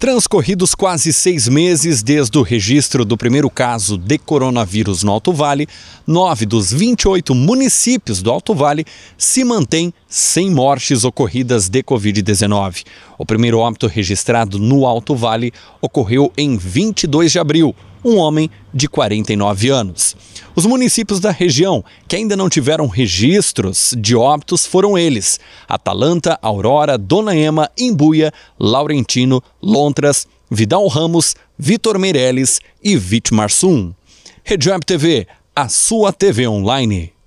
Transcorridos quase seis meses desde o registro do primeiro caso de coronavírus no Alto Vale, nove dos 28 municípios do Alto Vale se mantêm sem mortes ocorridas de Covid-19. O primeiro óbito registrado no Alto Vale ocorreu em 22 de abril um homem de 49 anos. Os municípios da região que ainda não tiveram registros de óbitos foram eles: Atalanta, Aurora, Dona Ema, Imbuia, Laurentino, Lontras, Vidal Ramos, Vitor Meirelles e Vitmar Sum. Rede Web TV, a sua TV online.